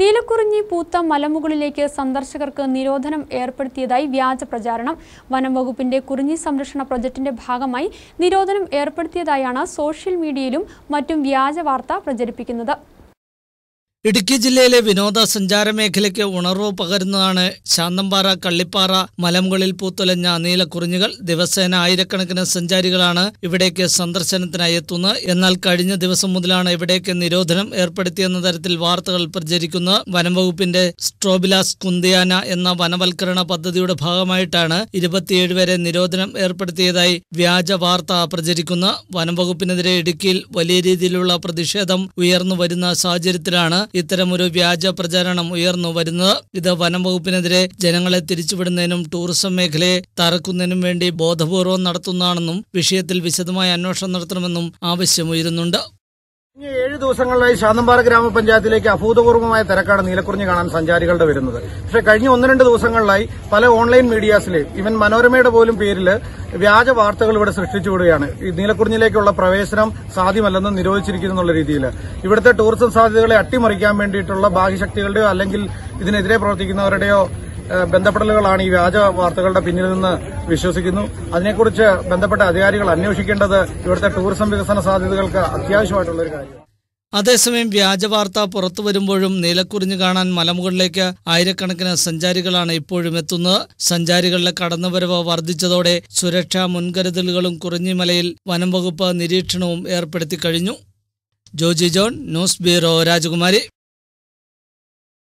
നീലക്കുറിഞ്ഞി പൂത്ത മലമുകളിലേക്ക് സന്ദർശകർക്ക് നിരോധനം ഏർപ്പെടുത്തിയതായി വ്യാജ പ്രചാരണം വനം വകുപ്പിന്റെ കുറിഞ്ഞി സംരക്ഷണ പ്രൊജക്ടിന്റെ ഭാഗമായി നിരോധനം ഏർപ്പെടുത്തിയതായാണ് സോഷ്യൽ മീഡിയയിലും മറ്റും വ്യാജ വാർത്ത പ്രചരിപ്പിക്കുന്നത് ഇടുക്കി ജില്ലയിലെ വിനോദസഞ്ചാര മേഖലയ്ക്ക് ഉണർവ് പകരുന്നതാണ് ശാന്തമ്പാറ കള്ളിപ്പാറ മലമുകളിൽ പൂത്തുലഞ്ഞ നീലക്കുറിഞ്ഞുകൾ ദിവസേന ആയിരക്കണക്കിന് സഞ്ചാരികളാണ് ഇവിടേക്ക് സന്ദർശനത്തിനായി എത്തുന്നത് എന്നാൽ കഴിഞ്ഞ ദിവസം മുതലാണ് ഇവിടേക്ക് നിരോധനം ഏർപ്പെടുത്തിയെന്ന തരത്തിൽ വാർത്തകൾ പ്രചരിക്കുന്നത് വനംവകുപ്പിന്റെ സ്ട്രോബിലാസ് കുന്തിയാന എന്ന വനവൽക്കരണ പദ്ധതിയുടെ ഭാഗമായിട്ടാണ് ഇരുപത്തിയേഴ് വരെ നിരോധനം ഏർപ്പെടുത്തിയതായി വ്യാജ വാർത്ത പ്രചരിക്കുന്ന വനംവകുപ്പിനെതിരെ ഇടുക്കിയിൽ വലിയ രീതിയിലുള്ള പ്രതിഷേധം ഉയർന്നു വരുന്ന സാഹചര്യത്തിലാണ് ഇത്തരമൊരു വ്യാജ പ്രചാരണം ഉയർന്നു വരുന്നത് ഇത് വനം വകുപ്പിനെതിരെ ജനങ്ങളെ തിരിച്ചുവിടുന്നതിനും ടൂറിസം മേഖലയെ തറക്കുന്നതിനും വേണ്ടി ബോധപൂർവം നടത്തുന്നതാണെന്നും വിഷയത്തിൽ വിശദമായ അന്വേഷണം നടത്തണമെന്നും ആവശ്യമുയരുന്നുണ്ട് ഏഴ് ദിവസങ്ങളിലായി ശാന്തമ്പാറ ഗ്രാമപഞ്ചായത്തിലേക്ക് അഭൂതപൂർവമായ തിരക്കാണ് നീലക്കുറിഞ്ഞ് കാണാൻ സഞ്ചാരികളുടെ വരുന്നത് പക്ഷേ കഴിഞ്ഞ ഒന്ന് രണ്ട് ദിവസങ്ങളിലായി പല ഓൺലൈൻ മീഡിയാസിലെയും ഇവൻ മനോരമയുടെ പോലും പേരിൽ വ്യാജ വാർത്തകൾ ഇവിടെ സൃഷ്ടിച്ചുവിടുകയാണ് ഈ നീലക്കുറിഞ്ഞിലേക്കുള്ള പ്രവേശനം സാധ്യമല്ലെന്ന് നിരോധിച്ചിരിക്കുന്നു എന്നുള്ള രീതിയിൽ ഇവിടുത്തെ ടൂറിസം സാധ്യതകളെ അട്ടിമറിക്കാൻ വേണ്ടിയിട്ടുള്ള ബാഹ്യശക്തികളുടെയോ അല്ലെങ്കിൽ ഇതിനെതിരെ പ്രവർത്തിക്കുന്നവരുടെയോ ബന്ധപ്പെടലുകളാണ് ഈ വ്യാജ വാർത്തകളുടെ പിന്നിൽ നിന്ന് വിശ്വസിക്കുന്നു അതിനെക്കുറിച്ച് ബന്ധപ്പെട്ട അധികാരികൾ അന്വേഷിക്കേണ്ടത് ഇവിടുത്തെ ടൂറിസം വികസന സാധ്യതകൾക്ക് അത്യാവശ്യമായിട്ടുള്ള ഒരു കാര്യമാണ് അതേസമയം വാർത്ത പുറത്തു വരുമ്പോഴും നീലക്കുറിഞ്ഞു കാണാൻ മലമുകളിലേക്ക് ആയിരക്കണക്കിന് സഞ്ചാരികളാണ് ഇപ്പോഴും എത്തുന്നത് സഞ്ചാരികളുടെ കടന്നുവരവ് വർദ്ധിച്ചതോടെ സുരക്ഷാ മുൻകരുതലുകളും കുറിഞ്ഞിമലയിൽ വനം വകുപ്പ് നിരീക്ഷണവും ഏർപ്പെടുത്തി കഴിഞ്ഞു ജോജി ജോൺ ന്യൂസ് ബ്യൂറോ രാജകുമാരി